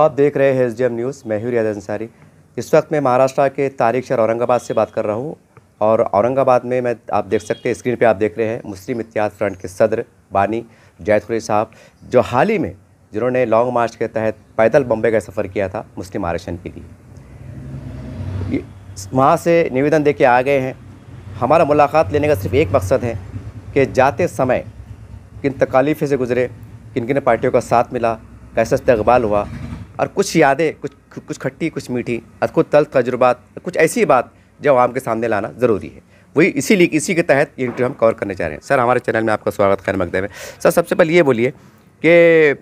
आप देख रहे हैं एस न्यूज़ मैं हूँ रियाज अंसारी इस वक्त मैं महाराष्ट्र के तारिक शहर औरंगाबाद से बात कर रहा हूँ और औरंगाबाद में मैं आप देख सकते हैं स्क्रीन पे आप देख रहे हैं मुस्लिम इतिहाद फ्रंट के सदर बानी जैतखुरी साहब जो हाल ही में जिन्होंने लॉन्ग मार्च के तहत पैदल बम्बे का सफ़र किया था मुस्लिम आरक्षण के लिए वहाँ से निवेदन दे के आ गए हैं हमारा मुलाकात लेने का सिर्फ एक मकसद है कि जाते समय किन तकालीफ़ से गुज़रे किन किन पार्टियों का साथ मिला कैसा इस्तबाल हुआ और कुछ यादें कुछ कुछ खट्टी कुछ मीठी और कुछ तल तजुर्बात कुछ ऐसी बात जो आवाम के सामने लाना ज़रूरी है वही इसीलिए इसी के तहत ये इंटरव्यू हम कवर करने जा रहे हैं सर हमारे चैनल में आपका स्वागत खैर मकदम है सर सबसे पहले ये बोलिए कि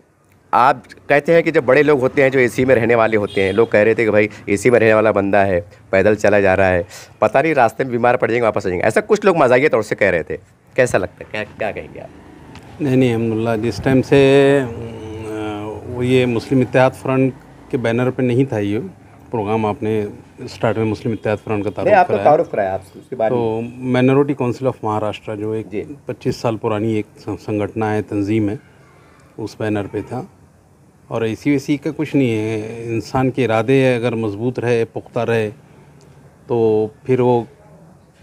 आप कहते हैं कि जब बड़े लोग होते हैं जो एसी में रहने वाले होते हैं लोग कह रहे थे कि भाई एसी में रहने वाला बंदा है पैदल चला जा रहा है पता नहीं रास्ते में बीमार पड़ जाएंगे वापस आ जाएंगे ऐसा कुछ लोग मजाकिया तौर से कह रहे थे कैसा लगता है क्या क्या कहेंगे आप नहीं नहीं अहमदुल्ला जिस टाइम से वो ये मुस्लिम इतिहाद फ्रंट के बैनर पे नहीं था ये प्रोग्राम आपने स्टार्ट में मुस्लिम इतिहाद फ्रंट का तारुफ तारुफ कराया आप उसके बारे तो मैनोरिटी काउंसिल ऑफ महाराष्ट्र जो एक 25 साल पुरानी एक संगठना है तंजीम है उस बैनर पे था और ऐसी वैसी का कुछ नहीं है इंसान के इरादे अगर मजबूत रहे पुख्ता रहे तो फिर वो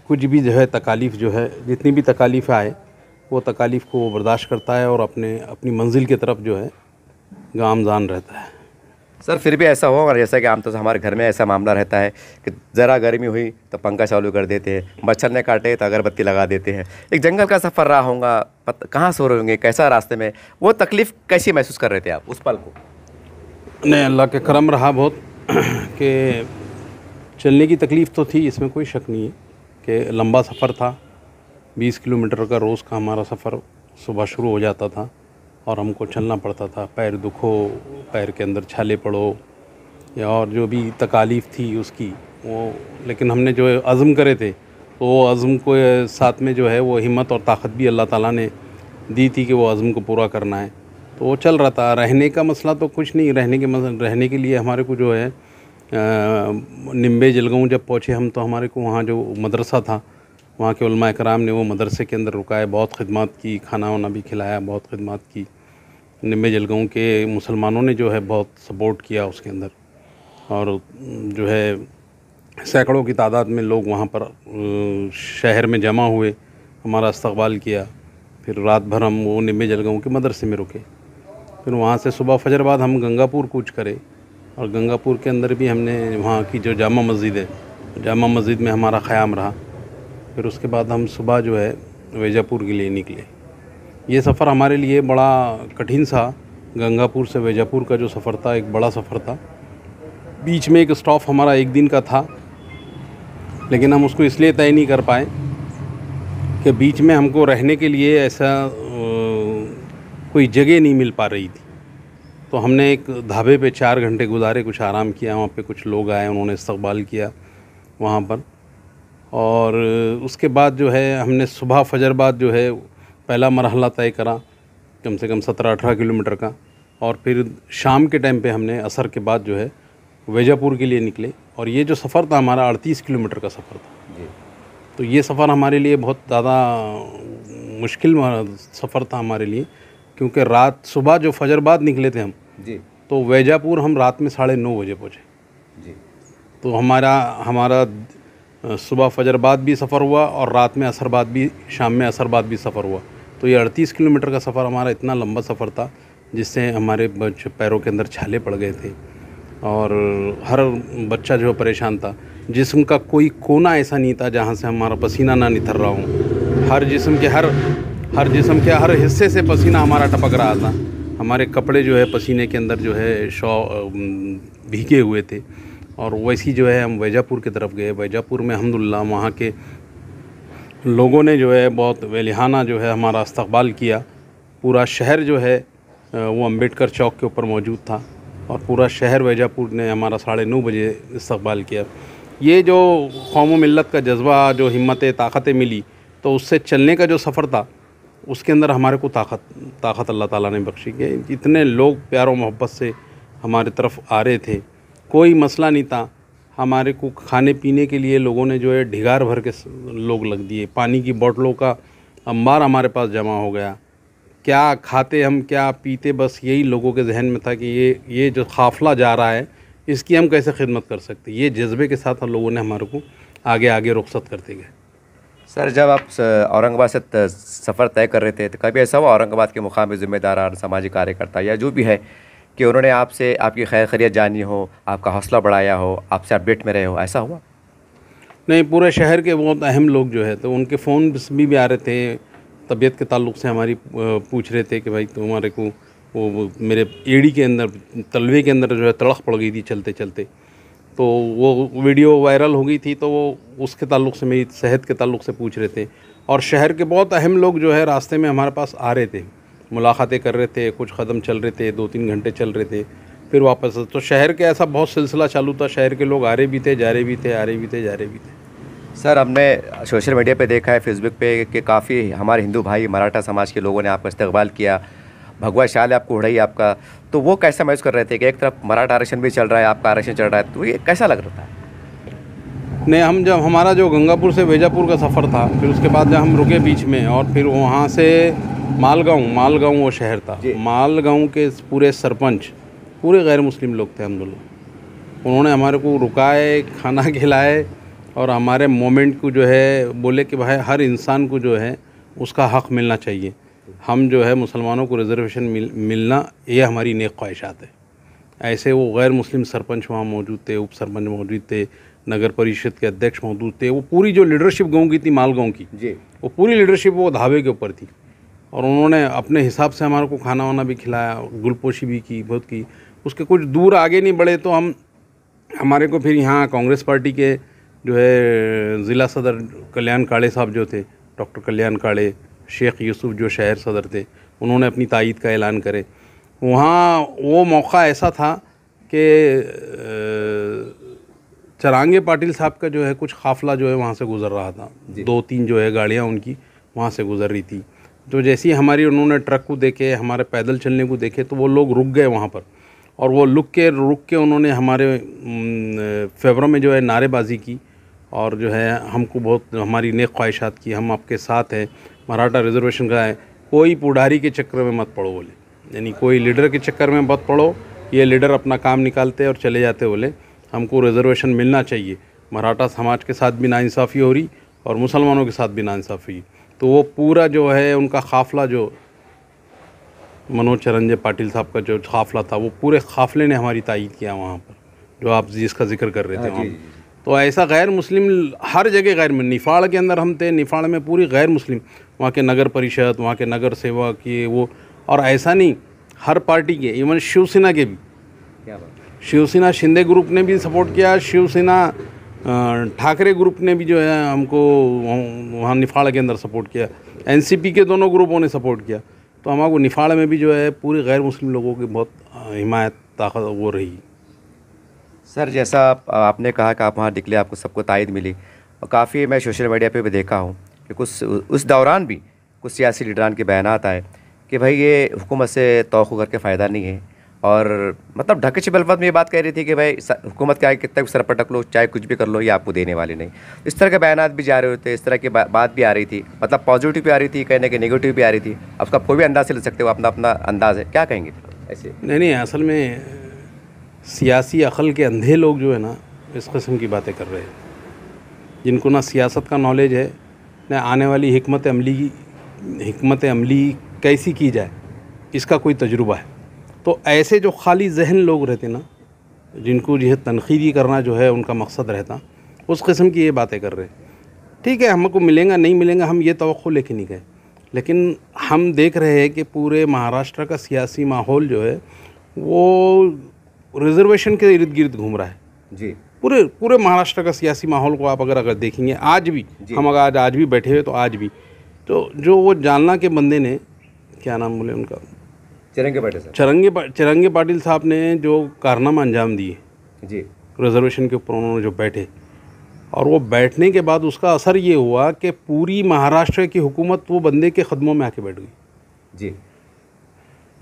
कुछ भी जो है तकालीफ़ जो है जितनी भी तकालीफ़ आए वो तकालीफ़ को बर्दाश्त करता है और अपने अपनी मंजिल की तरफ जो है गामजान रहता है सर फिर भी ऐसा होगा और जैसा कि आम तो हमारे घर में ऐसा मामला रहता है कि ज़रा गर्मी हुई तो पंखा चालू कर देते हैं मच्छर ने काटे तो अगरबत्ती लगा देते हैं एक जंगल का सफ़र रहा होगा पत, कहाँ सो रहे होंगे कैसा रास्ते में वो तकलीफ़ कैसी महसूस कर रहे थे आप उस पल को नहीं अल्लाह के करम रहा बहुत कि चलने की तकलीफ़ तो थी इसमें कोई शक नहीं है कि लंबा सफ़र था बीस किलोमीटर का रोज़ का हमारा सफ़र सुबह शुरू हो जाता था और हमको चलना पड़ता था पैर दुखो पैर के अंदर छाले पड़ो या और जो भी तकालीफ़ थी उसकी वो लेकिन हमने जो अज़म करे थे तो वो अज़म को साथ में जो है वो हिम्मत और ताकत भी अल्लाह ताला ने दी थी कि वो अज़म को पूरा करना है तो वो चल रहा था रहने का मसला तो कुछ नहीं रहने के मसला रहने के लिए हमारे को जो है निम्बे जलगाँव जब पहुँचे हम तो हमारे को वहाँ जो मदरसा था वहाँ के कराम ने वो मदरसे के अंदर रुकाए बहुत खिदमत की खाना वाना भी खिलाया बहुत खदमात की निम्बे जलगाँव के मुसलमानों ने जो है बहुत सपोर्ट किया उसके अंदर और जो है सैकड़ों की तादाद में लोग वहाँ पर शहर में जमा हुए हमारा इस्तबाल किया फिर रात भर हम वो निम्बे जलगाँव के मदरसे में रुके फिर वहाँ से सुबह फजर बाद हम गंगापुर कूच करे और गंगापुर के अंदर भी हमने वहाँ की जो जामा मस्जिद है जामा मस्जिद में हमारा ख़याम रहा फिर उसके बाद हम सुबह जो है वेजापुर के लिए निकले ये सफ़र हमारे लिए बड़ा कठिन सा गंगापुर से वेजापुर का जो सफ़र था एक बड़ा सफ़र था बीच में एक स्टॉप हमारा एक दिन का था लेकिन हम उसको इसलिए तय नहीं कर पाए कि बीच में हमको रहने के लिए ऐसा कोई जगह नहीं मिल पा रही थी तो हमने एक ढाबे पे चार घंटे गुजारे कुछ आराम किया वहाँ पे कुछ लोग आए उन्होंने इस्तबाल किया वहाँ पर और उसके बाद जो है हमने सुबह फजर बाद जो है पहला मरहला तय करा कम से कम सत्रह अठारह किलोमीटर का और फिर शाम के टाइम पे हमने असर के बाद जो है वेजापुर के लिए निकले और ये जो सफ़र था हमारा अड़तीस किलोमीटर का सफ़र था तो ये सफ़र हमारे लिए बहुत ज़्यादा मुश्किल सफ़र था हमारे लिए क्योंकि रात सुबह जो फजर बाद निकले थे हम जी तो वैजापुर हम रात में साढ़े नौ बजे पहुँचे जी तो हमारा हमारा सुबह फजर बाद भी सफ़र हुआ और रात में असर बाद भी शाम में असर बाद भी सफ़र हुआ तो ये अड़तीस किलोमीटर का सफ़र हमारा इतना लंबा सफ़र था जिससे हमारे पैरों के अंदर छाले पड़ गए थे और हर बच्चा जो है परेशान था जिसम का कोई कोना ऐसा नहीं था जहाँ से हमारा पसीना ना निथर रहा हो हर जिसम के हर हर जिसम के हर हिस्से से पसीना हमारा टपक रहा था हमारे कपड़े जो है पसीने के अंदर जो है शौ भीगे हुए थे और वैसी जो है हम वैजापुर की तरफ गए वैजापुर में अहमदुल्ला वहाँ के लोगों ने जो है बहुत वेलिहाना जो है हमारा इस्तबाल किया पूरा शहर जो है वो अम्बेडकर चौक के ऊपर मौजूद था और पूरा शहर वैजापुर ने हमारा साढ़े नौ बजे इस्तबाल किया ये जो कौम मिलत का जज्बा जो हिम्मत ताकतें मिली तो उससे चलने का जो सफ़र था उसके अंदर हमारे को ताकत ताकत अल्लाह ताला ने बख्शी कि इतने लोग प्यार मोहब्बत से हमारे तरफ आ रहे थे कोई मसला नहीं था हमारे को खाने पीने के लिए लोगों ने जो है ढिगार भर के लोग लग दिए पानी की बोतलों का अंबार हमारे पास जमा हो गया क्या खाते हम क्या पीते बस यही लोगों के जहन में था कि ये ये जो काफिला जा रहा है इसकी हम कैसे खिदमत कर सकते ये जज्बे के साथ हम लोगों ने हमारे को आगे आगे रुख्सत करते गए सर जब आप औरंगाबाद से सफ़र तय कर रहे थे तो कभी ऐसा हुआ औरंगाबाद के मुकामी ज़िम्मेदार सामाजिक कार्यकर्ता या जो भी है कि उन्होंने आपसे आपकी खैर खरीत जानी हो आपका हौसला बढ़ाया हो आपसे अपडेट में रहे हो ऐसा हुआ नहीं पूरे शहर के बहुत अहम लोग जो है तो उनके फ़ोन भी, आ रहे थे तबीयत के ताल्लुक से हमारी पूछ रहे थे कि भाई तुम्हारे को वो मेरे एड़ी के अंदर तलवे के अंदर जो है तड़ख पड़ गई थी चलते चलते तो वो वीडियो वायरल हो गई थी तो वो उसके ताल्लुक से मेरी सेहत के ताल्लुक से पूछ रहे थे और शहर के बहुत अहम लोग जो है रास्ते में हमारे पास आ रहे थे मुलाकातें कर रहे थे कुछ कदम चल रहे थे दो तीन घंटे चल रहे थे फिर वापस तो शहर के ऐसा बहुत सिलसिला चालू था शहर के लोग आ रहे भी थे जा रहे भी थे आ रहे भी थे जा रहे भी थे सर हमने सोशल मीडिया पे देखा है फेसबुक पे कि काफ़ी हमारे हिंदू भाई मराठा समाज के लोगों ने आपका इस्तेवाल किया भगवा शाल आपको उड़ाई आपका तो वो कैसा महसूस कर रहे थे कि एक तरफ मराठा आरक्षण भी चल रहा है आपका आरक्षण चल रहा है तो ये कैसा लग रहा था नहीं हम जब हमारा जो गंगापुर से वेजापुर का सफ़र था फिर उसके बाद जब हम रुके बीच में और फिर वहाँ से मालगांव मालगांव वो शहर था मालगांव के पूरे सरपंच पूरे गैर मुस्लिम लोग थे अलहमदिल्ला उन्होंने हमारे को रुकाए खाना खिलाए और हमारे मोमेंट को जो है बोले कि भाई हर इंसान को जो है उसका हक़ मिलना चाहिए हम जो है मुसलमानों को रिजर्वेशन मिल, मिलना ये हमारी नेक ख्वाहिशात है ऐसे वो गैर मुस्लिम सरपंच वहाँ मौजूद थे उप सरपंच मौजूद थे नगर परिषद के अध्यक्ष मौजूद थे वो पूरी जो लीडरशिप गाँव की थी मालगाँव की जी वो पूरी लीडरशिप वो धावे के ऊपर थी और उन्होंने अपने हिसाब से हमारे को खाना वाना भी खिलाया गुलपोशी भी की बहुत की उसके कुछ दूर आगे नहीं बढ़े तो हम हमारे को फिर यहाँ कांग्रेस पार्टी के जो है ज़िला सदर कल्याण काड़े साहब जो थे डॉक्टर कल्याण काड़े शेख यूसुफ जो शहर सदर थे उन्होंने अपनी तायद का ऐलान करे वहाँ वो मौका ऐसा था कि चरांगे पाटिल साहब का जो है कुछ काफिला जो है वहाँ से गुज़र रहा था दो तीन जो है गाड़ियाँ उनकी वहाँ से गुज़र रही थी तो जैसे ही हमारी उन्होंने ट्रक को देखे हमारे पैदल चलने को देखे तो वो लोग रुक गए वहाँ पर और वो लुक के रुक के उन्होंने हमारे फेवरों में जो है नारेबाज़ी की और जो है हमको बहुत हमारी नेक ख्वाहिशात की हम आपके साथ हैं मराठा रिजर्वेशन का है कोई पुढ़ारी के चक्कर में मत पड़ो बोले यानी कोई लीडर के चक्कर में मत पड़ो ये लीडर अपना काम निकालते और चले जाते बोले हमको रिजर्वेशन मिलना चाहिए मराठा समाज के साथ भी नाइंसाफ़ी हो रही और मुसलमानों के साथ भी नाइंसाफ़ी तो वो पूरा जो है उनका काफ़िला जो मनोज चरंजय पाटिल साहब का जो काफ़िला था वो पूरे काफ़िले ने हमारी तायद किया वहाँ पर जो आप जिसका जिक्र कर रहे थे हाँ वहाँ तो ऐसा गैर मुस्लिम हर जगह गैर में निफाड़ के अंदर हम थे निफाड़ में पूरी गैर मुस्लिम वहाँ के नगर परिषद वहाँ के नगर सेवा ये वो और ऐसा नहीं हर पार्टी के इवन शिवसेना के भी शिवसेना शिंदे ग्रुप ने भी सपोर्ट किया शिवसेना ठाकरे ग्रुप ने भी जो है हमको वहाँ निफाड़ के अंदर सपोर्ट किया एनसीपी के दोनों ग्रुपों ने सपोर्ट किया तो हमारे निफाड़ में भी जो है पूरे गैर मुस्लिम लोगों की बहुत हिमायत ताकत वो रही सर जैसा आप, आपने कहा कि आप वहाँ निकले आपको सबको तायद मिली और काफ़ी मैं सोशल मीडिया पे भी देखा हूँ कि कुछ उस दौरान भी कुछ सियासी लीडरान के बयान आए कि भाई ये हुकूमत से तो करके फ़ायदा नहीं है और मतलब ढके छिपे अल्फाज में ये बात कह रही थी कि भाई हुकूमत का कितना सर पटक लो चाहे कुछ भी कर लो ये आपको देने वाले नहीं तो इस तरह के बयान भी जा रहे होते इस तरह की बा, बात भी आ रही थी मतलब पॉजिटिव भी आ रही थी कहीं ना कहीं नेगेटिव भी आ रही थी अब उसका कोई भी अंदाज से ले सकते हो अपना अपना अंदाज है क्या कहेंगे ऐसे नहीं नहीं असल में सियासी अकल के अंधे लोग जो है ना इस कस्म की बातें कर रहे हैं जिनको ना सियासत का नॉलेज है ना आने वाली हमत अमली हमत अमली कैसी की जाए इसका कोई तजुर्बा है तो ऐसे जो खाली जहन लोग रहते ना जिनको यह तनखीदी करना जो है उनका मकसद रहता उस किस्म की ये बातें कर रहे हैं ठीक है हमको मिलेगा नहीं मिलेगा हम ये तो लेके नहीं गए लेकिन हम देख रहे हैं कि पूरे महाराष्ट्र का सियासी माहौल जो है वो रिजर्वेशन के इर्द गिर्द घूम रहा है जी पूरे पूरे महाराष्ट्र का सियासी माहौल को आप अगर अगर देखेंगे आज भी हम अगर आज आज भी बैठे हुए तो आज भी तो जो वो जानना के बंदे ने क्या नाम बोले उनका चिरंगे पाटिल साहब पा, चिरंगे पाटिल साहब ने जो कारनामा अंजाम दिए जी रिजर्वेशन के ऊपर उन्होंने जो बैठे और वो बैठने के बाद उसका असर ये हुआ कि पूरी महाराष्ट्र की हुकूमत वो बंदे के खदमों में आके बैठ गई जी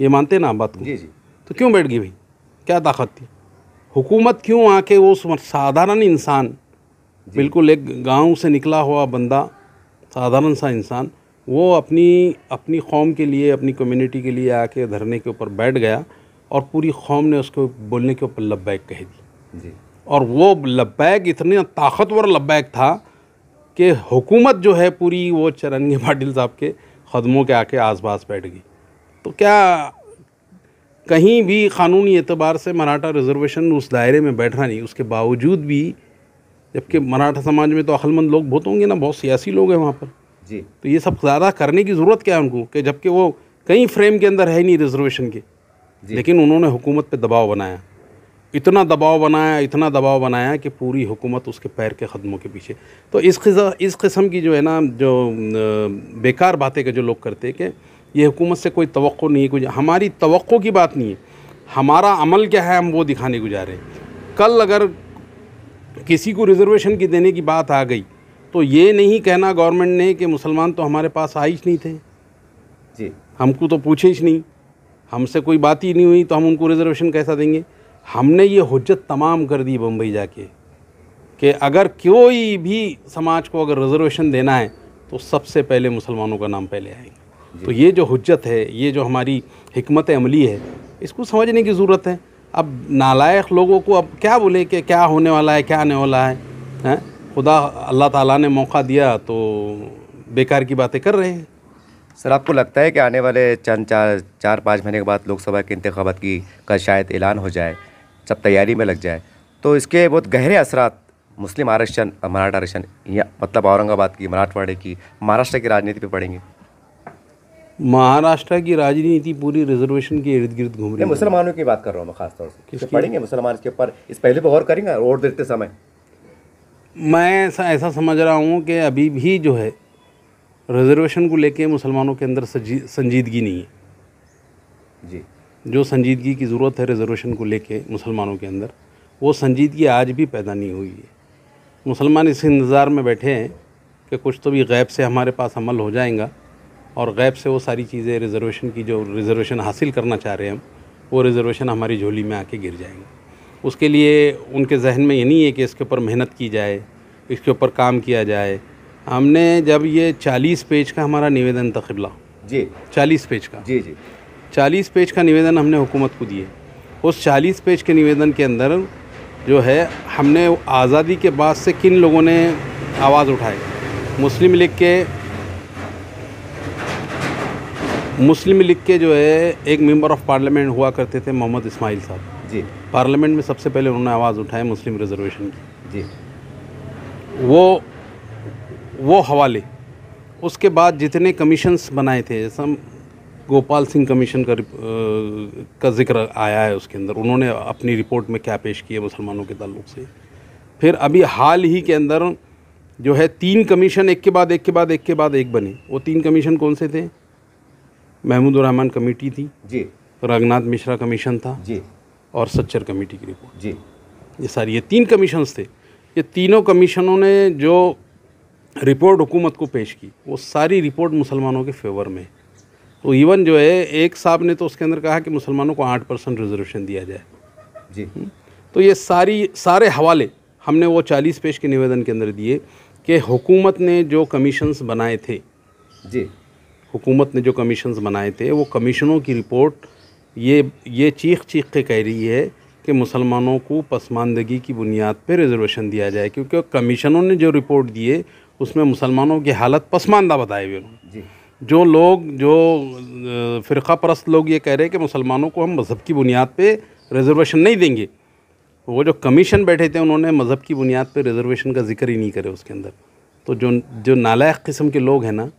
ये मानते ना आप बात को जी जी तो क्यों बैठ गई भाई क्या ताकत थी हुकूमत क्यों आके वो साधारण इंसान बिल्कुल एक गांव से निकला हुआ बंदा साधारण सा इंसान वो अपनी अपनी कौम के लिए अपनी कम्युनिटी के लिए आके धरने के ऊपर बैठ गया और पूरी कौम ने उसको बोलने के ऊपर लब्बैक कह दी जी और वो लब्बैक इतने ताकतवर लब्बैक था कि हुकूमत जो है पूरी वो चरणी पाटिल साहब के खदमों के आके आसपास बैठ गई तो क्या कहीं भी कानूनी एतबार से मराठा रिजर्वेशन उस दायरे में बैठा नहीं उसके बावजूद भी जबकि मराठा समाज में तो अखलमंद लोग बहुत होंगे ना बहुत सियासी लोग हैं वहाँ पर जी तो ये सब ज़्यादा करने की ज़रूरत क्या है उनको कि जबकि वो कई फ्रेम के अंदर है नहीं रिजर्वेशन के लेकिन उन्होंने हुकूमत पे दबाव बनाया इतना दबाव बनाया इतना दबाव बनाया कि पूरी हुकूमत उसके पैर के ख़दमों के पीछे तो इस इस किस्म की जो है ना जो बेकार बातें के जो लोग करते हैं कि ये हुकूमत से कोई तो नहीं है कुछ हमारी तो की बात नहीं है हमारा अमल क्या है हम वो दिखाने को जा रहे हैं कल अगर किसी को रिजर्वेशन की देने की बात आ गई तो ये नहीं कहना गवर्नमेंट ने कि मुसलमान तो हमारे पास आए ही नहीं थे जी हमको तो पूछे ही नहीं हमसे कोई बात ही नहीं हुई तो हम उनको रिजर्वेशन कैसा देंगे हमने ये हजत तमाम कर दी बम्बई जाके कि अगर कोई भी समाज को अगर रिजर्वेशन देना है तो सबसे पहले मुसलमानों का नाम पहले आएगा तो ये जो हजत है ये जो हमारी हमत अमली है इसको समझने की ज़रूरत है अब नालायक लोगों को अब क्या बोले कि क्या होने वाला है क्या आने वाला है, है? खुदा अल्लाह ताला ने मौका दिया तो बेकार की बातें कर रहे हैं सर आपको लगता है कि आने वाले चंद चार चार पाँच महीने के बाद लोकसभा के इंतबात की का शायद ऐलान हो जाए सब तैयारी में लग जाए तो इसके बहुत गहरे असरा मुस्लिम आरक्षण मराठा आरक्षण या मतलब औरंगाबाद की मराठवाड़े की महाराष्ट्र की राजनीति पर पड़ेंगे महाराष्ट्र की राजनीति पूरी रिजर्वेशन के इर्द गिर्द घूम रही है मुसलमानों की बात कर रहा हूँ मैं खासतौर से पढ़ेंगे मुसलमान के ऊपर इस पहले पर गौर करेंगे वोट देते समय मैं ऐसा ऐसा समझ रहा हूँ कि अभी भी जो है रिजर्वेशन को लेके मुसलमानों के अंदर संजीदगी नहीं है जी जो संजीदगी की ज़रूरत है रिजर्वेशन को लेके मुसलमानों के अंदर वो संजीदगी आज भी पैदा नहीं हुई है मुसलमान इस इंतज़ार में बैठे हैं कि कुछ तो भी गैब से हमारे पास अमल हो जाएगा और गैब से वो सारी चीज़ें रिजर्वेशन की जो रिजर्वेशन हासिल करना चाह रहे हैं हम वो रिजर्वेशन हमारी झोली में आके गिर जाएंगे उसके लिए उनके जहन में ये नहीं है कि इसके ऊपर मेहनत की जाए इसके ऊपर काम किया जाए हमने जब ये चालीस पेज का हमारा निवेदन तकबला जी चालीस पेज का जी जी चालीस पेज का निवेदन हमने हुकूमत को दिए उस चालीस पेज के निवेदन के अंदर जो है हमने आज़ादी के बाद से किन लोगों ने आवाज़ उठाई मुस्लिम लीग के मुस्लिम लीग के जो है एक मेंबर ऑफ पार्लियामेंट हुआ करते थे मोहम्मद इस्माइल साहब पार्लियामेंट में सबसे पहले उन्होंने आवाज़ उठाई मुस्लिम रिजर्वेशन की जी वो वो हवाले उसके बाद जितने कमीशंस बनाए थे जैसा गोपाल सिंह कमीशन का का जिक्र आया है उसके अंदर उन्होंने अपनी रिपोर्ट में क्या पेश किया मुसलमानों के ताल्लुक से फिर अभी हाल ही के अंदर जो है तीन कमीशन एक के बाद एक के बाद एक के बाद एक बने वो तीन कमीशन कौन से थे महमूद रहमान कमेटी थी जी रघुनाथ मिश्रा कमीशन था जी और सच्चर कमेटी की रिपोर्ट जी ये सारी ये तीन कमीशंस थे ये तीनों कमीशनों ने जो रिपोर्ट हुकूमत को पेश की वो सारी रिपोर्ट मुसलमानों के फेवर में तो इवन जो है एक साहब ने तो उसके अंदर कहा कि मुसलमानों को आठ परसेंट रिजर्वेशन दिया जाए जी हम्म। तो ये सारी सारे हवाले हमने वो चालीस पेज के निवेदन के अंदर दिए कि हुकूमत ने जो कमीशंस बनाए थे जी हुकूमत ने जो कमीशंस बनाए थे वो कमीशनों की रिपोर्ट ये ये चीख चीख के कह रही है कि मुसलमानों को पसमानदगी की बुनियाद पर रिजर्वेशन दिया जाए क्योंकि कमीशनों ने जो रिपोर्ट दिए उसमें मुसलमानों की हालत पसमानदा बताए हुए उन्होंने जो लोग जो फ़िरका परस्त लोग ये कह रहे हैं कि मुसलमानों को हम मज़हब की बुनियाद पे रिज़र्वेशन नहीं देंगे वो जो कमीशन बैठे थे उन्होंने मज़हब की बुनियाद पे रिज़र्वेशन का जिक्र ही नहीं करे उसके अंदर तो जो जो नालायक किस्म के लोग हैं ना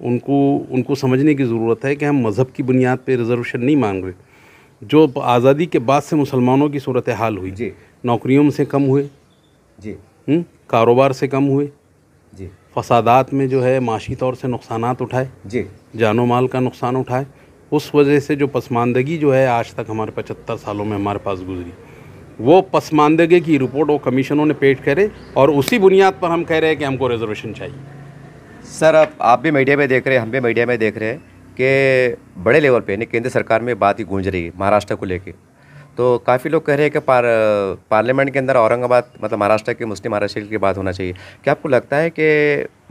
उनको उनको समझने की ज़रूरत है कि हम मज़हब की बुनियाद पर रिज़र्वेशन नहीं मांग रहे जो आज़ादी के बाद से मुसलमानों की सूरत हाल हुई जी नौकरियों से कम हुए जी कारोबार से कम हुए जी फसादात में जो है माशी तौर से नुकसान उठाए जी जानो माल का नुकसान उठाए उस वजह से जो पसमानदगी जो है आज तक हमारे पचहत्तर सालों में हमारे पास गुजरी वो पसमानदगी की रिपोर्ट वो कमीशनों ने पेश करे और उसी बुनियाद पर हम कह रहे हैं कि हमको रिजर्वेशन चाहिए सर आप आप भी मीडिया में देख रहे हैं हम भी मीडिया में देख रहे हैं कि बड़े लेवल पे यानी केंद्र सरकार में बात ही गूंज रही है महाराष्ट्र को लेके तो काफ़ी लोग कह रहे हैं कि पार पार्लियामेंट के अंदर औरंगाबाद मतलब महाराष्ट्र के मुस्लिम आरक्षण की बात होना चाहिए क्या आपको लगता है कि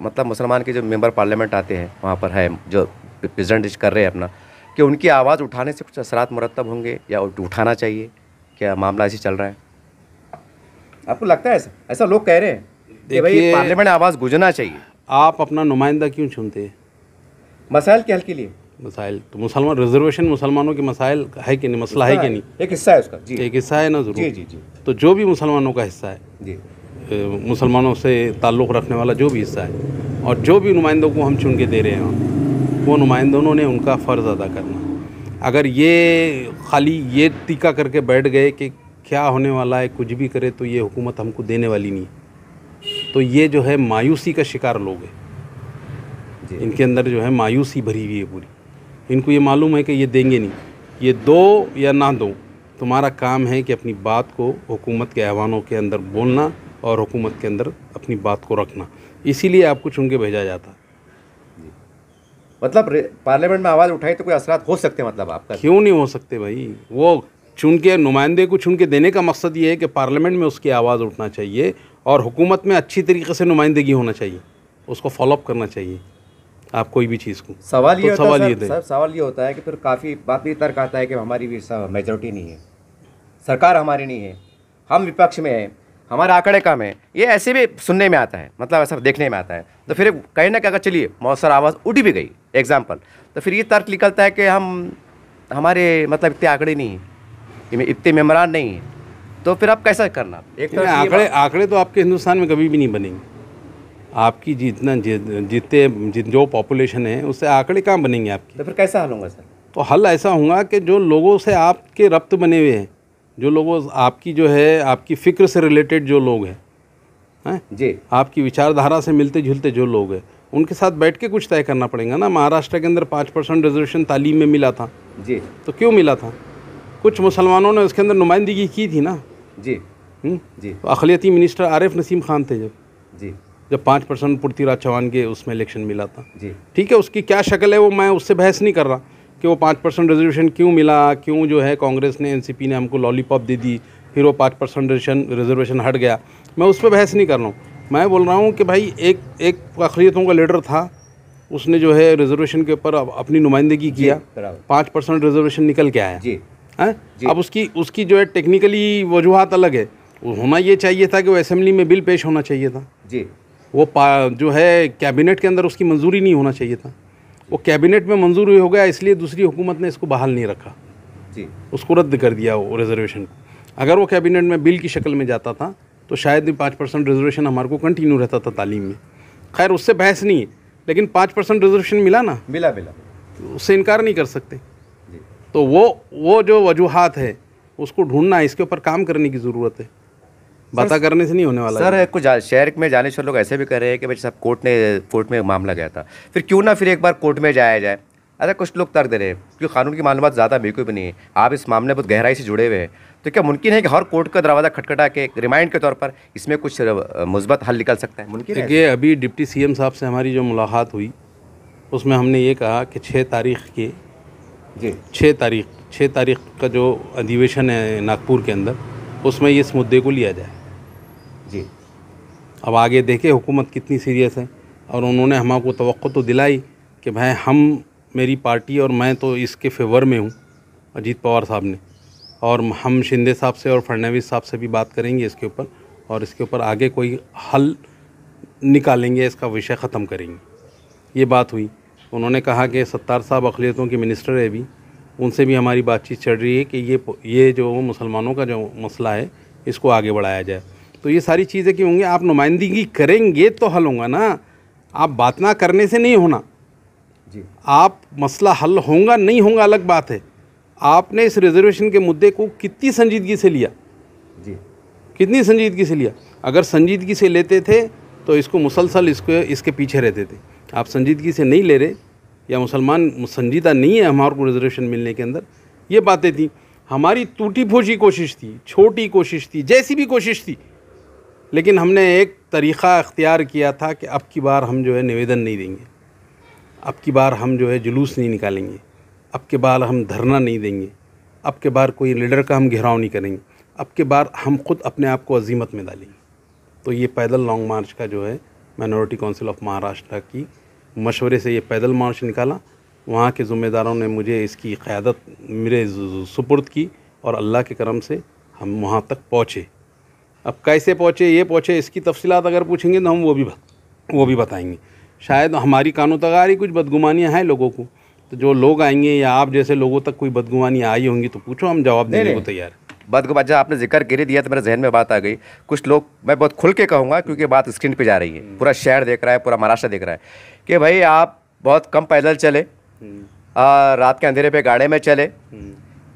मतलब मुसलमान के जो मेंबर पार्लियामेंट आते हैं वहाँ पर है जो प्रेजेंट कर रहे हैं अपना कि उनकी आवाज़ उठाने से कुछ असरात मुरतब होंगे या उठाना चाहिए क्या मामला ऐसे चल रहा है आपको लगता है ऐसा ऐसा लोग कह रहे हैं कि भाई पार्लियामेंट आवाज़ गुजना चाहिए आप अपना नुमाइंदा क्यों चुनते हैं मसाइल के हल के लिए मसाइल तो मुसलमान रिजर्वेशन मुसलमानों के मसाइल है कि नहीं मसला है कि नहीं एक हिस्सा है उसका जी एक हिस्सा है ना जरूर जी जी जी तो जो भी मुसलमानों का हिस्सा है जी मुसलमानों से ताल्लुक़ रखने वाला जो भी हिस्सा है और जो भी नुमाइंदों को हम चुन के दे रहे हैं वो नुमाइंदों ने उनका फ़र्ज़ अदा करना अगर ये खाली ये टीका करके बैठ गए कि क्या होने वाला है कुछ भी करे तो ये हुकूमत हमको देने वाली नहीं तो ये जो है मायूसी का शिकार लोग हैं इनके अंदर जो है मायूसी भरी हुई है पूरी इनको ये मालूम है कि ये देंगे नहीं ये दो या ना दो तुम्हारा काम है कि अपनी बात को हुकूमत के आहवानों के अंदर बोलना और हुकूमत के अंदर अपनी बात को रखना इसीलिए आपको चुन के भेजा जाता मतलब पार्लियामेंट में आवाज़ उठाई तो कोई असरात हो सकते मतलब आपका क्यों नहीं हो सकते भाई वो चुन के नुमाइंदे को चुन के देने का मकसद ये है कि पार्लियामेंट में उसकी आवाज़ उठना चाहिए और हुकूमत में अच्छी तरीके से नुमाइंदगी होना चाहिए उसको फॉलोअप करना चाहिए आप कोई भी चीज़ को सवाल तो ये सवाल ये सर, सवाल ये होता है कि फिर काफ़ी बात भी तर्क आता है कि हमारी भी मेजोरिटी नहीं है सरकार हमारी नहीं है हम विपक्ष में हैं हमारे आंकड़े कम है ये ऐसे भी सुनने में आता है मतलब ऐसा देखने में आता है तो फिर कहीं ना कहीं अगर चलिए मौसर आवाज़ उठ भी गई एग्जाम्पल तो फिर ये तर्क निकलता है कि हम हमारे मतलब इतने आंकड़े नहीं हैं इतने मेम्बरान नहीं हैं तो फिर आप कैसा करना एक तो आंकड़े आंकड़े तो आपके हिंदुस्तान में कभी भी नहीं बनेंगे आपकी जितना जितने जित जो पॉपुलेशन है उससे आंकड़े कहाँ बनेंगे आपके तो फिर कैसा हल होगा सर तो हल ऐसा होगा कि जो लोगों से आपके रब्त बने हुए हैं जो लोगों आपकी जो है आपकी फ़िक्र से रिलेटेड जो लोग हैं हैं जी आपकी विचारधारा से मिलते जुलते जो लोग हैं उनके साथ बैठ के कुछ तय करना पड़ेगा ना महाराष्ट्र के अंदर पाँच परसेंट रिजर्वेशन तालीम में मिला था जी तो क्यों मिला था कुछ मुसलमानों ने उसके अंदर नुमाइंदगी की थी ना जी हम्म? जी अखिलती मिनिस्टर आरिफ नसीम खान थे जब जी जब पाँच परसेंट पृथ्वीराज चौहान के उसमें इलेक्शन मिला था जी ठीक है उसकी क्या शक्ल है वो मैं उससे बहस नहीं कर रहा कि वो पाँच परसेंट रिजर्वेशन क्यों मिला क्यों जो है कांग्रेस ने एनसीपी ने हमको लॉलीपॉप दे दी फिर वो पाँच परसेंट रिजर्वेशन हट गया मैं उस पर बहस नहीं कर रहा हूँ मैं बोल रहा हूँ कि भाई एक एक अखिलियतों का लीडर था उसने जो है रिजर्वेशन के ऊपर अपनी नुमाइंदगी किया पाँच परसेंट रिजर्वेशन निकल के आया जी है हाँ? अब उसकी उसकी जो है टेक्निकली वजूहत अलग है होना ये चाहिए था कि वो असम्बली में बिल पेश होना चाहिए था जी वो जो है कैबिनेट के अंदर उसकी मंजूरी नहीं होना चाहिए था वो कैबिनेट में मंजूर हो गया इसलिए दूसरी हुकूमत ने इसको बहाल नहीं रखा जी उसको रद्द कर दिया वो रिजर्वेशन अगर वो कैबिनेट में बिल की शक्ल में जाता था तो शायद भी पाँच परसेंट रिजर्वेशन हमारे को कंटिन्यू रहता था तालीम में खैर उससे बहस नहीं है लेकिन पाँच परसेंट रिजर्वेशन मिला ना मिला मिला उससे इनकार नहीं कर सकते तो वो वो जो वजूहत है उसको ढूंढना है इसके ऊपर काम करने की ज़रूरत है बता करने से नहीं होने वाला सर कुछ शहर में जाने से लोग ऐसे भी कर रहे हैं कि भाई साहब कोर्ट ने कोर्ट में मामला गया था फिर क्यों ना फिर एक बार कोर्ट में जाया जाए अरे कुछ लोग तर्क दे रहे हैं क्योंकि कानून की मालूम ज़्यादा बिल्कुल भी नहीं है आप इस मामले बहुत गहराई से जुड़े हुए हैं तो क्या मुमकिन है कि हर कोर्ट का दरवाज़ा खटखटा के रिमाइंड के तौर पर इसमें कुछ मुस्बत हल निकल सकता है मुमकिन देखिए अभी डिप्टी सी साहब से हमारी जो मुलाकात हुई उसमें हमने ये कहा कि छः तारीख के जी छः तारीख छः तारीख का जो अधिवेशन है नागपुर के अंदर उसमें इस मुद्दे को लिया जाए जी अब आगे देखे हुकूमत कितनी सीरियस है और उन्होंने हमको तो तो दिलाई कि भाई हम मेरी पार्टी और मैं तो इसके फेवर में हूँ अजीत पवार साहब ने और हम शिंदे साहब से और फडनवीस साहब से भी बात करेंगे इसके ऊपर और इसके ऊपर आगे कोई हल निकालेंगे इसका विषय ख़त्म करेंगे ये बात हुई उन्होंने कहा कि सत्तार साहब अखिलतों के मिनिस्टर है भी उनसे भी हमारी बातचीत चल रही है कि ये ये जो मुसलमानों का जो मसला है इसको आगे बढ़ाया जाए तो ये सारी चीज़ें क्यों होंगी आप नुमाइंदगी करेंगे तो हल होगा ना आप बात ना करने से नहीं होना जी आप मसला हल होगा नहीं होगा अलग बात है आपने इस रिजर्वेशन के मुद्दे को कितनी संजीदगी से लिया जी कितनी संजीदगी से लिया अगर संजीदगी से लेते थे तो इसको मुसलसल इसको इसके पीछे रहते थे आप संजीदगी से नहीं ले रहे या मुसलमान संजीदा नहीं है हमारे को रिजर्वेशन मिलने के अंदर ये बातें थी हमारी टूटी फूटी कोशिश थी छोटी कोशिश थी जैसी भी कोशिश थी लेकिन हमने एक तरीक़ा अख्तियार किया था कि अब की बार हम जो है निवेदन नहीं देंगे अब की बार हम जो है जुलूस नहीं निकालेंगे अब के बार हम धरना नहीं देंगे अब के बार कोई लीडर का हम घेराव नहीं करेंगे अब के बार हम खुद अपने आप को अजीमत में डालेंगे तो ये पैदल लॉन्ग मार्च का जो है माइनॉरिटी काउंसिल ऑफ महाराष्ट्र की मशवरे से ये पैदल मार्च निकाला वहाँ के ज़िम्मेदारों ने मुझे इसकी क़्यादत मेरे सुपुर्द की और अल्लाह के करम से हम वहाँ तक पहुँचे अब कैसे पहुँचे ये पहुँचे इसकी तफसीत अगर पूछेंगे तो हम वो भी बत, वो भी बताएंगे शायद हमारी कानों तक आ रही कुछ बदगुमानियाँ हैं लोगों को तो जो लोग आएंगे या आप जैसे लोगों तक कोई बदगुमानियाँ आई होंगी तो पूछो हम जवाब देने को तैयार बात को बात जब आपने जिक्र कर दिया तो मेरे जहन में बात आ गई कुछ लोग मैं बहुत खुल के कहूँगा क्योंकि बात स्क्रीन पर जा रही है पूरा शहर देख रहा है पूरा महाराष्ट्र देख रहा है कि भाई आप बहुत कम पैदल चले रात के अंधेरे पे गाड़े में चले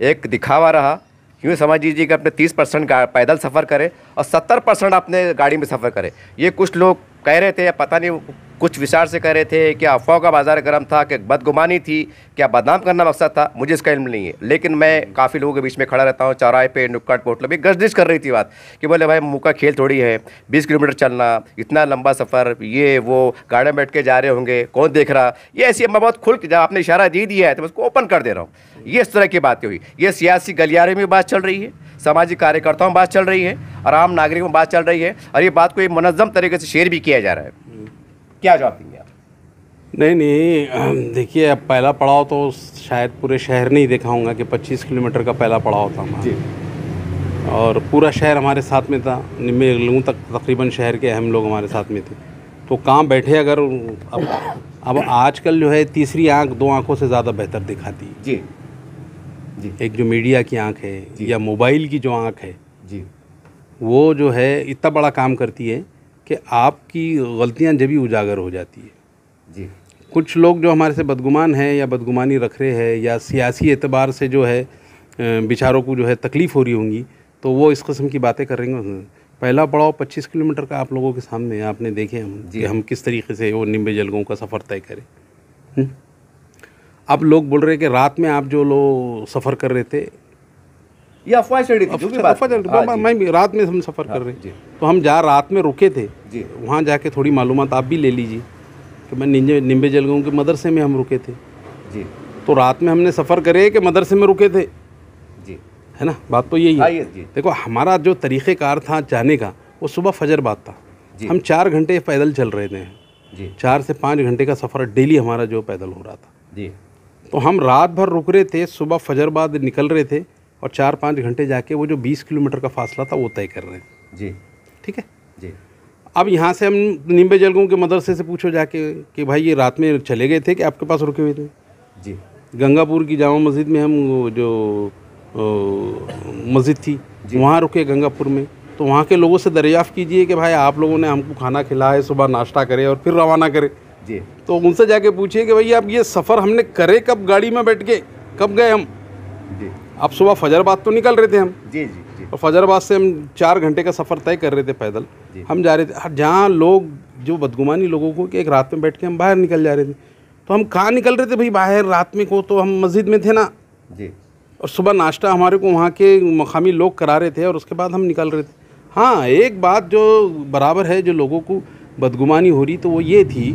एक दिखावा रहा यूँ समझ लीजिए कि अपने 30 परसेंट पैदल सफ़र करें और 70 परसेंट अपने गाड़ी में सफ़र करें ये कुछ लोग कह रहे थे या पता नहीं कुछ विचार से कह रहे थे क्या अफवाह का बाजार गर्म था कि बदगुमानी थी क्या बदनाम करना मकसद था मुझे इसका इल्म नहीं है लेकिन मैं काफ़ी लोगों के बीच में खड़ा रहता हूँ चौराहे पे नुक्कड़ पोटल में मतलब गजदिश कर रही थी बात कि बोले भाई मुँह का खेल थोड़ी है बीस किलोमीटर चलना इतना लंबा सफ़र ये वो गाड़े में बैठ के जा रहे होंगे कौन देख रहा ये ऐसी मैं बहुत खुल जब आपने इशारा दे दिया है तो मैं उसको ओपन कर दे रहा हूँ ये इस तरह की बातें हुई ये सियासी गलियारे में बात चल रही है सामाजिक कार्यकर्ताओं में बात चल रही है और आम नागरिकों में बात चल रही है और ये बात को एक मनज़म तरीके से शेयर भी किया जा रहा है क्या जवाब देंगे आप नहीं नहीं देखिए अब पहला पड़ाव तो शायद पूरे शहर नहीं देखा होगा कि 25 किलोमीटर का पहला पड़ाव था हमारा और पूरा शहर हमारे साथ में था निम्बे लोगों तक तकरीबन शहर के अहम लोग हमारे साथ में थे तो कहाँ बैठे अगर अब अब आजकल जो है तीसरी आंख दो आंखों से ज़्यादा बेहतर दिखाती है जी जी एक जो मीडिया की आंख है या मोबाइल की जो आंख है जी वो जो है इतना बड़ा काम करती है कि आपकी गलतियाँ जब भी उजागर हो जाती है जी कुछ लोग जो हमारे से बदगुमान हैं या बदगुमानी रख रहे हैं या सियासी एतबार से जो है बेचारों को जो है तकलीफ़ हो रही होंगी तो वो इस कस्म की बातें कर रहे हैं पहला पड़ाव 25 किलोमीटर का आप लोगों के सामने आपने देखे हम कि हम किस तरीके से वो निम्बे जलगों का सफ़र तय करें अब हम्म। लोग बोल रहे हैं कि रात में आप जो लोग सफ़र कर रहे थे ये अफवाह चढ़ी थी जो भी बात अफवाह हाँ मैं रात में हम सफ़र कर हाँ रहे हैं तो हम जहाँ रात में रुके थे जी वहाँ जाके थोड़ी मालूम आप भी ले लीजिए कि मैं निंजे निम्बे जलगांव के मदरसे में हम रुके थे जी तो रात में हमने सफ़र करे कि मदरसे में रुके थे जी है ना बात तो यही है देखो हमारा जो तरीक़ेकार था जाने का वो सुबह फजर बात था हम चार घंटे पैदल चल रहे थे जी चार से पाँच घंटे का सफ़र डेली हमारा जो पैदल हो रहा था जी तो हम रात भर रुक रहे थे सुबह फजर बाद निकल रहे थे और चार पाँच घंटे जाके वो जो बीस किलोमीटर का फासला था वो तय कर रहे हैं जी ठीक है जी अब यहाँ से हम निम्बे जलगों के मदरसे से पूछो जाके कि भाई ये रात में चले गए थे कि आपके पास रुके हुए थे जी गंगापुर की जामा मस्जिद में हम जो मस्जिद थी वहाँ रुके गंगापुर में तो वहाँ के लोगों से दरियाफ़ कीजिए कि भाई आप लोगों ने हमको खाना खिलाए सुबह नाश्ता करे और फिर रवाना करे जी तो उनसे जाके पूछिए कि भाई आप ये सफ़र हमने करे कब गाड़ी में बैठ के कब गए हम जी अब सुबह फजरबाद तो निकल रहे थे हम जी जी जी और फजरबाद से हम चार घंटे का सफ़र तय कर रहे थे पैदल हम जा रहे थे जहाँ लोग जो बदगुमानी लोगों को कि एक रात में बैठ के हम बाहर निकल जा रहे थे तो हम कहाँ निकल रहे थे भाई बाहर रात में को तो हम मस्जिद में थे ना जी और सुबह नाश्ता हमारे को वहाँ के मकामी लोग करा रहे थे और उसके बाद हम निकल रहे थे हाँ एक बात जो बराबर है जो लोगों को बदगुमानी हो रही तो वो ये थी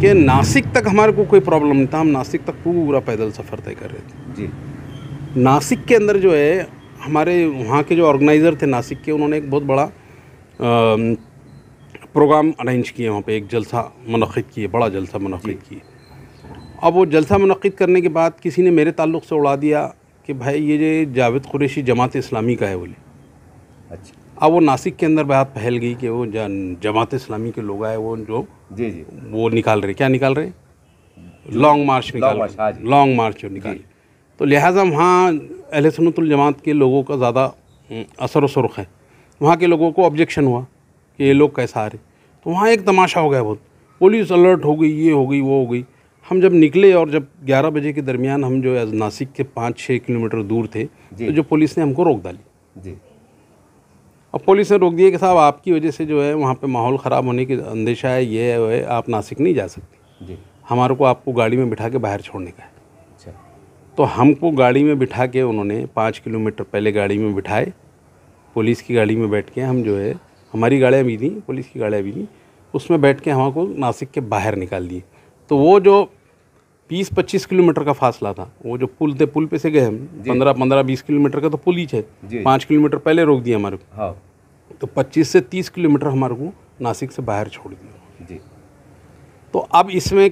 कि नासिक तक हमारे को कोई प्रॉब्लम नहीं था हम नासिक तक पूरा पैदल सफ़र तय कर रहे थे जी नासिक के अंदर जो है हमारे वहाँ के जो ऑर्गेनाइज़र थे नासिक के उन्होंने एक बहुत बड़ा आ, प्रोग्राम अरेंज किया वहाँ पे एक जलसा मनद किए बड़ा जलसा मनद किए अब वो जलसा मनद करने के बाद किसी ने मेरे ताल्लुक़ से उड़ा दिया कि भाई ये जो जावेद कुरेशी जमात इस्लामी का है बोले अच्छा अब वो नासिक के अंदर बात फैल गई कि वो जमात इस्लामी के लोग आए वो जो जी जी वो निकाल रहे क्या निकाल रहे लॉन्ग मार्च निकाल लॉन्ग मार्च निकाल तो लिहाजा वहाँ अहल के लोगों का ज़्यादा असर सुरख है वहाँ के लोगों को ऑब्जेक्शन हुआ कि ये लोग कैसा आ रहे तो वहाँ एक तमाशा हो गया बहुत पुलिस अलर्ट हो गई ये हो गई वो हो गई हम जब निकले और जब 11 बजे के दरमियान हम जो है नासिक के पाँच छः किलोमीटर दूर थे तो जो पुलिस ने हमको रोक डाली जी अब पुलिस ने रोक दिया कि साहब आपकी वजह से जो है वहाँ पे माहौल ख़राब होने की अंदेशा है ये है आप नासिक नहीं जा सकते जी हमारे को आपको गाड़ी में बिठा के बाहर छोड़ने का है तो हमको गाड़ी में बिठा के उन्होंने पाँच किलोमीटर पहले गाड़ी में बिठाए पुलिस की गाड़ी में बैठ के हम जो है हमारी गाड़ियाँ भी थी पुलिस की गाड़ियाँ भी थी उसमें बैठ के हमको नासिक के बाहर निकाल दिए तो वो जो बीस पच्चीस किलोमीटर का फासला था वो जो पुल थे पुल पे से गए हम पंद्रह पंद्रह बीस किलोमीटर का तो पुल ही है पाँच किलोमीटर पहले रोक दिया हमारे को हाँ। तो पच्चीस से तीस किलोमीटर हमारे को नासिक से बाहर छोड़ दिया जी तो अब इसमें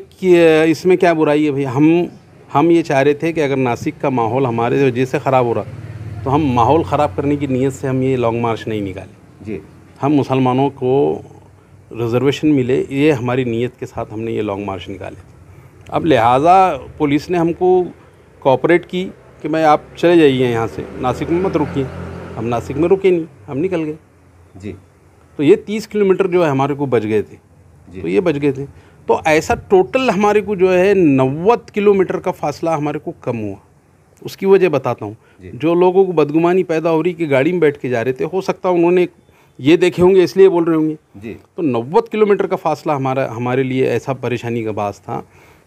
इसमें क्या बुराई है भाई हम हम ये चाह रहे थे कि अगर नासिक का माहौल हमारे वजह से ख़राब हो रहा तो हम माहौल ख़राब करने की नीयत से हम ये लॉन्ग मार्च नहीं निकाले जी हम मुसलमानों को रिजर्वेशन मिले ये हमारी नीयत के साथ हमने ये लॉन्ग मार्च निकाले अब लिहाजा पुलिस ने हमको कॉपरेट की कि मैं आप चले जाइए यहाँ से नासिक में मत रुकिए हम नासिक में रुके नहीं हम निकल गए जी तो ये तीस किलोमीटर जो है हमारे को बच गए थे जी तो ये बच गए थे तो ऐसा टोटल हमारे को जो है नव्वे किलोमीटर का फासला हमारे को कम हुआ उसकी वजह बताता हूँ जो लोगों को बदगुमानी पैदा हो रही कि गाड़ी में बैठ के जा रहे थे हो सकता है उन्होंने ये देखे होंगे इसलिए बोल रहे होंगे जी तो नव्वे किलोमीटर का फासला हमारा हमारे लिए ऐसा परेशानी का बास था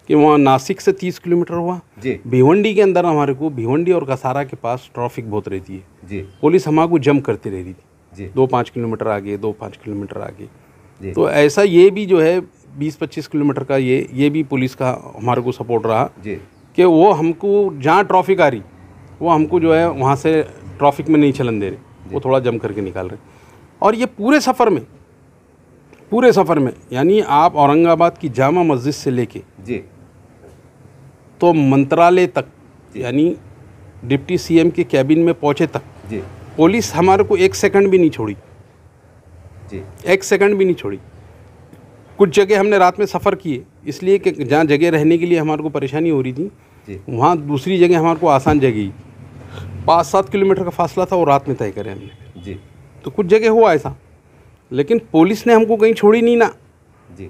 कि वहाँ नासिक से तीस किलोमीटर हुआ जी भिवंडी के अंदर हमारे को भिवंडी और कसारा के पास ट्रैफिक बहुत रहती है जी पुलिस हमारे को जम करती रह रही थी जी दो पाँच किलोमीटर आगे दो पाँच किलोमीटर आगे तो ऐसा ये भी जो है बीस पच्चीस किलोमीटर का ये ये भी पुलिस का हमारे को सपोर्ट रहा जी कि वो हमको जहाँ ट्रॉफिक आ रही वो हमको जो है वहाँ से ट्रॉफिक में नहीं चलन दे रहे वो थोड़ा जम करके निकाल रहे और ये पूरे सफ़र में पूरे सफ़र में यानी आप औरंगाबाद की जामा मस्जिद से लेके जी तो मंत्रालय तक यानी डिप्टी सीएम के कैबिन में पहुँचे तक जी पुलिस हमारे को एक सेकंड भी नहीं छोड़ी जी एक सेकंड भी नहीं छोड़ी कुछ जगह हमने रात में सफ़र किए इसलिए कि जहाँ जगह रहने के लिए हमारे को परेशानी हो रही थी वहाँ दूसरी जगह हमारे को आसान जगह पाँच सात किलोमीटर का फासला था वो रात में तय करें हमने जी तो कुछ जगह हुआ ऐसा लेकिन पुलिस ने हमको कहीं छोड़ी नहीं ना जी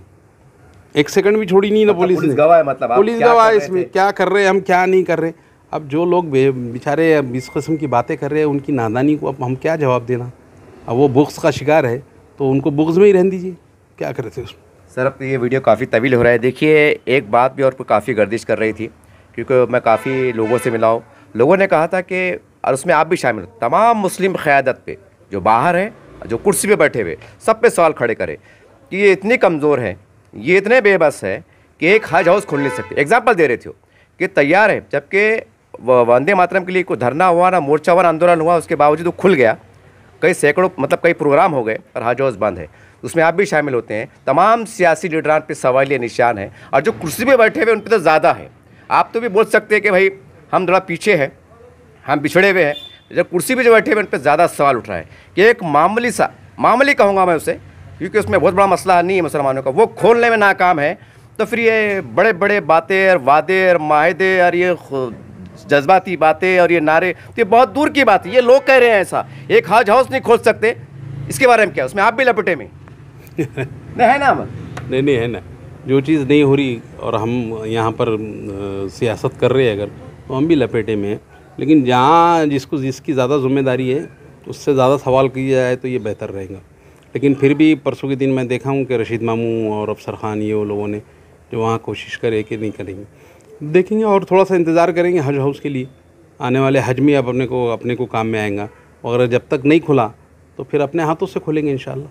एक सेकंड भी छोड़ी नहीं ना मतलब पुलिस ने गवाह मतलब पुलिस गवाह इसमें क्या कर रहे हैं हम क्या नहीं कर रहे अब जो लोग बेचारे इस किस्म की बातें कर रहे हैं उनकी नादानी को अब हम क्या जवाब देना अब वो बुक्स का शिकार है तो उनको बुक्स में ही रहने दीजिए क्या करे थे उसमें सर अब तो ये वीडियो काफ़ी तवील हो रहा है देखिए एक बात भी और काफ़ी गर्दिश कर रही थी क्योंकि मैं काफ़ी लोगों से मिला हूँ लोगों ने कहा था कि और उसमें आप भी शामिल हो तमाम मुस्लिम क़्यादत पे जो बाहर हैं जो कुर्सी पे बैठे हुए सब पे सवाल खड़े करें कि ये इतनी कमज़ोर हैं ये इतने बेबस हैं कि एक हज हाउस खोल नहीं सकते एग्ज़ाम्पल दे रहे थे कि तैयार हैं जबकि वंदे मातरम के लिए कोई धरना हुआ ना मोर्चा हुआ ना आंदोलन हुआ उसके बावजूद वो खुल गया कई सैकड़ों मतलब कई प्रोग्राम हो गए और हज हाउस बंद है उसमें आप भी शामिल होते हैं तमाम सियासी लीडरान पर सवाल निशान है और जो कुर्सी पर बैठे हुए उन पर तो ज़्यादा है आप तो भी बोल सकते हैं कि भाई हम थोड़ा पीछे हैं हम बिछड़े हुए हैं जब कुर्सी पर जो बैठे हुए उन पर ज़्यादा सवाल उठ रहा है कि एक मामूली सा मामूली कहूँगा मैं उसे क्योंकि उसमें बहुत बड़ा मसला नहीं है मुसलमानों का वो खोलने में नाकाम है तो फिर ये बड़े बड़े बातें और वादे और माहदे और ये जज्बाती बातें और ये नारे तो ये बहुत दूर की बात है ये लोग कह रहे हैं ऐसा एक हज हाउस नहीं खोल सकते इसके बारे में क्या उसमें आप भी लपटे में नहीं है ना अमन नहीं नहीं है ना जो चीज़ नहीं हो रही और हम यहाँ पर सियासत कर रहे हैं अगर तो हम भी लपेटे में हैं लेकिन जहाँ जिसको जिसकी ज़्यादा जिम्मेदारी है उससे ज़्यादा सवाल किया जाए तो ये बेहतर रहेगा लेकिन फिर भी परसों के दिन मैं देखा हूँ कि रशीद मामू और अफसर ख़ान ये वो लोगों ने जो वहाँ कोशिश करे कि नहीं करेंगे देखेंगे और थोड़ा सा इंतज़ार करेंगे हज हाउस के लिए आने वाले हज में अब अपने को अपने को काम में आएगा और जब तक नहीं खुला तो फिर अपने हाथों से खोलेंगे इन शाला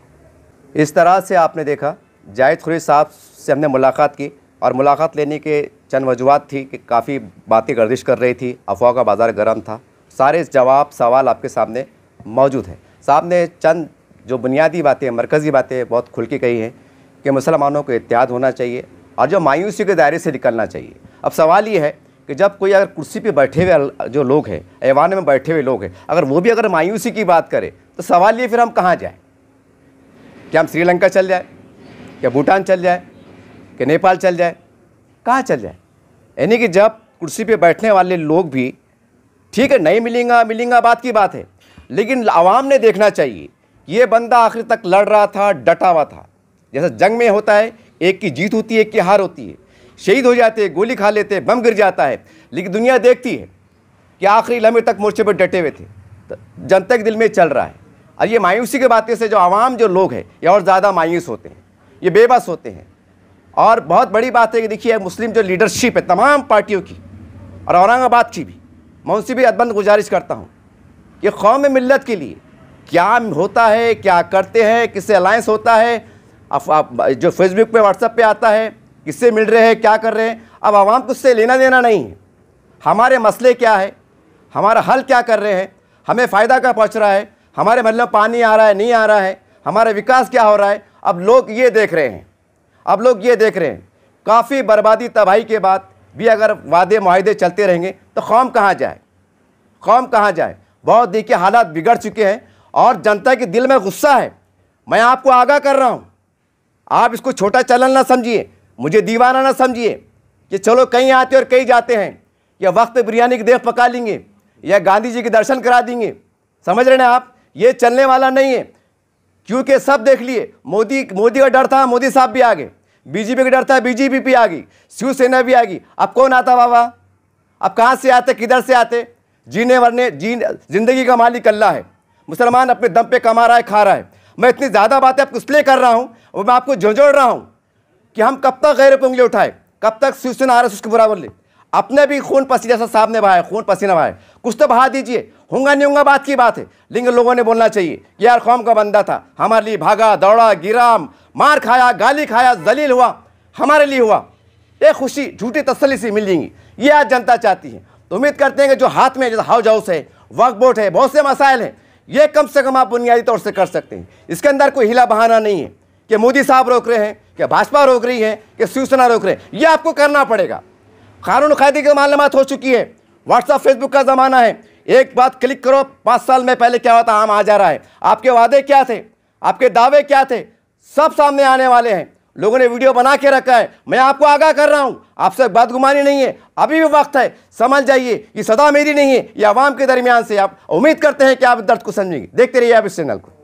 इस तरह से आपने देखा जायद खुरी साहब से हमने मुलाकात की और मुलाकात लेने के चंद वजूहत थी कि काफ़ी बातें गर्दिश कर रही थी अफवाह का बाज़ार गर्म था सारे जवाब सवाल आपके सामने मौजूद हैं साहब ने चंद जो बुनियादी बातें मरकज़ी बातें बहुत खुल के कही हैं कि मुसलमानों को इत्याद होना चाहिए और जो मायूसी के दायरे से निकलना चाहिए अब सवाल ये है कि जब कोई अगर कुर्सी पर बैठे हुए जो लोग हैं ऐवान में बैठे हुए लोग हैं अगर वो भी अगर मायूसी की बात करें तो सवाल ये फिर हम कहाँ जाएँ कि हम श्रीलंका चल जाए या भूटान चल जाए कि नेपाल चल जाए कहाँ चल जाए यानी कि जब कुर्सी पे बैठने वाले लोग भी ठीक है नहीं मिलेंगे मिलेंगे बात की बात है लेकिन आवाम ने देखना चाहिए ये बंदा आखिर तक लड़ रहा था डटा हुआ था जैसा जंग में होता है एक की जीत होती है एक की हार होती है शहीद हो जाते हैं गोली खा लेते बम गिर जाता है लेकिन दुनिया देखती है कि आखिरी लम्हे तक मोर्चे पर डटे हुए थे तो जनता के दिल में चल रहा है और ये मायूसी की बातें से जो आवाम जो लोग हैं ये और ज़्यादा मायूस होते हैं ये बेबस होते हैं और बहुत बड़ी बात है कि देखिए मुस्लिम जो लीडरशिप है तमाम पार्टियों की और औरंगाबाद की भी मैं उनसे भी अदबंद गुजारिश करता हूँ कि कौम मिलत के लिए क्या होता है क्या करते हैं किससे अलायंस होता है अब आप जो फेसबुक पे व्हाट्सअप पे आता है किससे मिल रहे हैं क्या कर रहे हैं अब आवाम को उससे लेना देना नहीं है हमारे मसले क्या है हमारा हल क्या कर रहे हैं हमें फ़ायदा क्या पहुँच रहा है हमारे मतलब पानी आ रहा है नहीं आ रहा है हमारा विकास क्या हो रहा है अब लोग ये देख रहे हैं अब लोग ये देख रहे हैं काफ़ी बर्बादी तबाही के बाद भी अगर वादे माहे चलते रहेंगे तो कौम कहाँ जाए कौम कहाँ जाए बहुत देखिए हालात बिगड़ चुके हैं और जनता के दिल में गुस्सा है मैं आपको आगाह कर रहा हूँ आप इसको छोटा चलन ना समझिए मुझे दीवाना ना समझिए कि चलो कहीं आते और कहीं जाते हैं या वक्त बिरयानी की देख पका लेंगे या गांधी जी के दर्शन करा देंगे समझ रहे हैं आप ये चलने वाला नहीं है क्योंकि सब देख लिए मोदी मोदी का डर था मोदी साहब भी आ गए बीजेपी का डर था बीजेपी भी आ गई शिवसेना भी आ गई अब कौन आता बाबा अब कहाँ से आते किधर से आते जीने वरने जी जिंदगी का मालिक अल्लाह है मुसलमान अपने दम पे कमा रहा है खा रहा है मैं इतनी ज़्यादा बातें आपको इसलिए कर रहा हूँ और मैं आपको झंझोड़ रहा हूँ कि हम कब तक गैर पोंगली उठाए कब तक शिवसेना आ रहा है उसके बुरा बोले अपने भी खून पसीना सा साहब ने बहाया खून पसीना बहाया कुछ तो बहा दीजिए होंगा नहीं होंगा बात की बात है लेकिन लोगों ने बोलना चाहिए यार कौम का बंदा था हमारे लिए भागा दौड़ा गिरा मार खाया गाली खाया जलील हुआ हमारे लिए हुआ ये खुशी झूठी तसली सी मिल जाएंगी ये आज जनता चाहती है तो उम्मीद करते हैं कि जो हाथ में जैसे हाउस हाउस है वक्फ है बहुत से मसाइल हैं ये कम से कम आप बुनियादी तौर से कर सकते हैं इसके अंदर कोई हिला बहाना नहीं है कि मोदी साहब रोक रहे हैं कि भाजपा रोक रही है कि शिवसेना रोक रहे हैं ये आपको करना पड़ेगा कानून कायदे की तो मालूम हो चुकी है व्हाट्सअप फेसबुक का ज़माना है एक बात क्लिक करो पाँच साल में पहले क्या होता आम आ जा रहा है आपके वादे क्या थे आपके दावे क्या थे सब सामने आने वाले हैं लोगों ने वीडियो बना के रखा है मैं आपको आगाह कर रहा हूँ आपसे बात गुमानी नहीं है अभी भी वक्त है समझ जाइए ये सदा मेरी नहीं है ये आवाम के दरमियान से आप उम्मीद करते हैं कि आप दर्द को समझेंगे देखते रहिए आप इस चैनल को